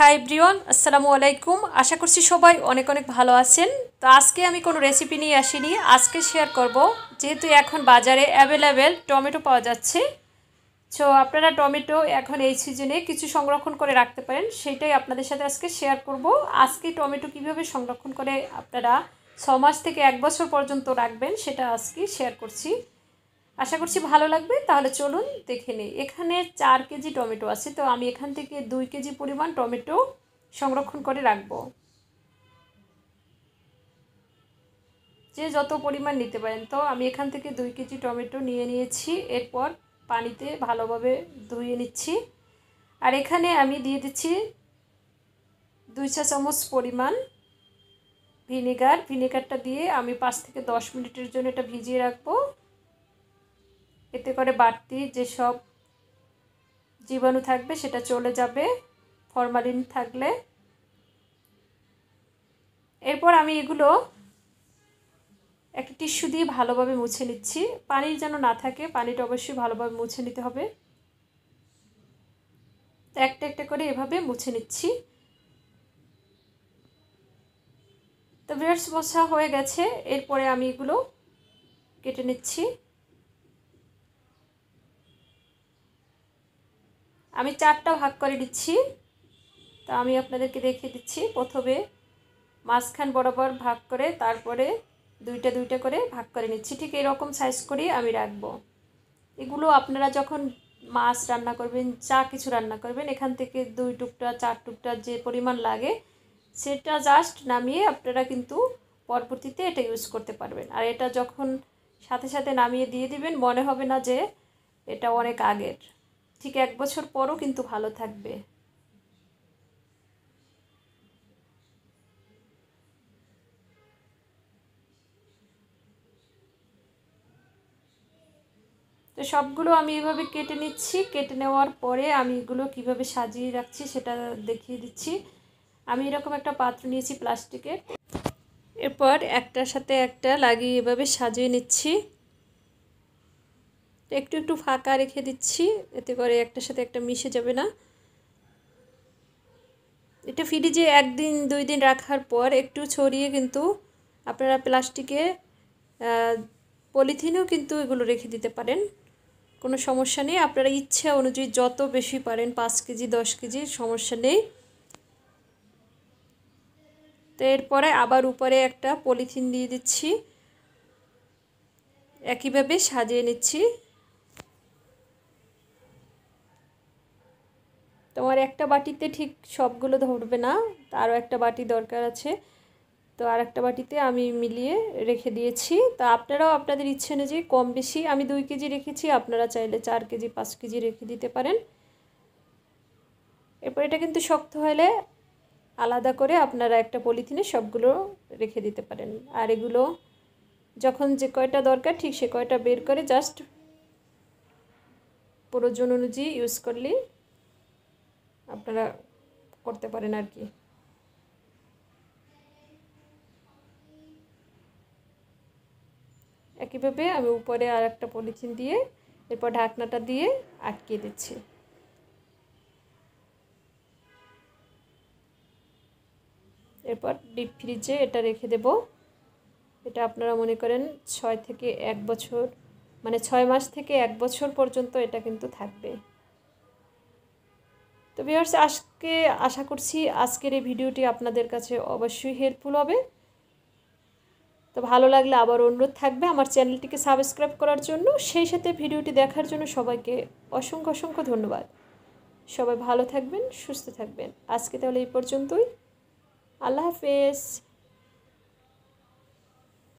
high ব্রিওয়ান আসসালামু আলাইকুম আশা করছি সবাই অনেক অনেক ভালো আছেন তো আজকে আমি কোনো রেসিপি নিয়ে আসিনি আজকে শেয়ার করব যেহেতু এখন বাজারে অ্যাভেলেবেল টমেটো পাওয়া যাচ্ছে সো আপনারা টমেটো এখন এই সিজনে কিছু সংরক্ষণ করে রাখতে পারেন সেটাই আপনাদের সাথে আজকে শেয়ার করব আজকে টমেটো কিভাবে সংরক্ষণ করে আপনারা ছ মাস থেকে এক বছর পর্যন্ত রাখবেন সেটা আজকে শেয়ার করছি আশা করছি ভালো লাগবে তাহলে চলুন দেখে নিই এখানে চার কেজি টমেটো আছে তো আমি এখান থেকে দুই কেজি পরিমাণ টমেটো সংরক্ষণ করে রাখবো যে যত পরিমাণ নিতে পারেন তো আমি এখান থেকে দুই কেজি টমেটো নিয়ে নিয়েছি এরপর পানিতে ভালোভাবে ধুয়ে নিচ্ছি আর এখানে আমি দিয়ে দিচ্ছি দুই চা চামচ পরিমাণ ভিনেগার ভিনেগারটা দিয়ে আমি পাঁচ থেকে দশ মিনিটের জন্য এটা ভিজিয়ে রাখবো এতে করে বাড়তি যেসব জীবাণু থাকবে সেটা চলে যাবে ফরমালিন থাকলে এরপর আমি এগুলো একটা টিস্যু দিয়ে ভালোভাবে মুছে নিচ্ছি পানি যেন না থাকে পানিটা অবশ্যই ভালোভাবে মুছে নিতে হবে একটা একটা করে এভাবে মুছে নিচ্ছি তো ব্রেডস মোছা হয়ে গেছে এরপরে আমি এগুলো কেটে নিচ্ছি আমি চারটা ভাগ করে দিচ্ছি তো আমি আপনাদেরকে দেখিয়ে দিচ্ছি প্রথমে মাঝখান বরাবর ভাগ করে তারপরে দুইটা দুইটা করে ভাগ করে নিচ্ছি ঠিক এরকম সাইজ করি আমি রাখবো এগুলো আপনারা যখন মাছ রান্না করবেন চা কিছু রান্না করবেন এখান থেকে দুই টুকটা চার টুকটা যে পরিমাণ লাগে সেটা জাস্ট নামিয়ে আপনারা কিন্তু পরবর্তীতে এটা ইউজ করতে পারবেন আর এটা যখন সাথে সাথে নামিয়ে দিয়ে দিবেন মনে হবে না যে এটা অনেক আগের ঠিক এক বছর পরও কিন্তু ভালো থাকবে তো সবগুলো আমি এভাবে কেটে নিচ্ছি কেটে নেওয়ার পরে আমি এগুলো কিভাবে সাজিয়ে রাখছি সেটা দেখিয়ে দিচ্ছি আমি এরকম একটা পাত্র নিয়েছি প্লাস্টিকের এরপর একটার সাথে একটা লাগিয়ে এভাবে সাজিয়ে নিচ্ছি একটু একটু ফাঁকা রেখে দিচ্ছি এতে করে একটার সাথে একটা মিশে যাবে না এটা ফ্রিজে একদিন দুই দিন রাখার পর একটু ছড়িয়ে কিন্তু আপনারা প্লাস্টিকে পলিথিনেও কিন্তু এগুলো রেখে দিতে পারেন কোনো সমস্যা নেই আপনারা ইচ্ছা অনুযায়ী যত বেশি পারেন পাঁচ কেজি দশ কেজি সমস্যা নেই তো এরপরে আবার উপরে একটা পলিথিন দিয়ে দিচ্ছি একইভাবে সাজিয়ে নিচ্ছি তোমার একটা বাটিতে ঠিক সবগুলো ধরবে না আরও একটা বাটি দরকার আছে তো আর একটা বাটিতে আমি মিলিয়ে রেখে দিয়েছি তো আপনারাও আপনাদের ইচ্ছে অনুযায়ী কম বেশি আমি দুই কেজি রেখেছি আপনারা চাইলে চার কেজি পাঁচ কেজি রেখে দিতে পারেন এরপর এটা কিন্তু শক্ত হলে আলাদা করে আপনারা একটা পলিথিনে সবগুলো রেখে দিতে পারেন আর এগুলো যখন যে কয়টা দরকার ঠিক সে কয়টা বের করে জাস্ট প্রয়োজন অনুযায়ী ইউজ করলেই আপনারা করতে পারেন আর কি একইভাবে আমি উপরে আর একটা পলিথিন দিয়ে এরপর ঢাকনাটা দিয়ে আটকে দিচ্ছি এরপর ডিপ ফ্রিজে এটা রেখে দেব এটা আপনারা মনে করেন ছয় থেকে এক বছর মানে ছয় মাস থেকে এক বছর পর্যন্ত এটা কিন্তু থাকবে তো ভিউয়ার্স আজকে আশা করছি আজকের এই ভিডিওটি আপনাদের কাছে অবশ্যই হেল্পফুল হবে তো ভালো লাগলে আবার অনুরোধ থাকবে আমার চ্যানেলটিকে সাবস্ক্রাইব করার জন্য সেই সাথে ভিডিওটি দেখার জন্য সবাইকে অসংখ্য অসংখ্য ধন্যবাদ সবাই ভালো থাকবেন সুস্থ থাকবেন আজকে তাহলে এই পর্যন্তই আল্লাহ হাফেজ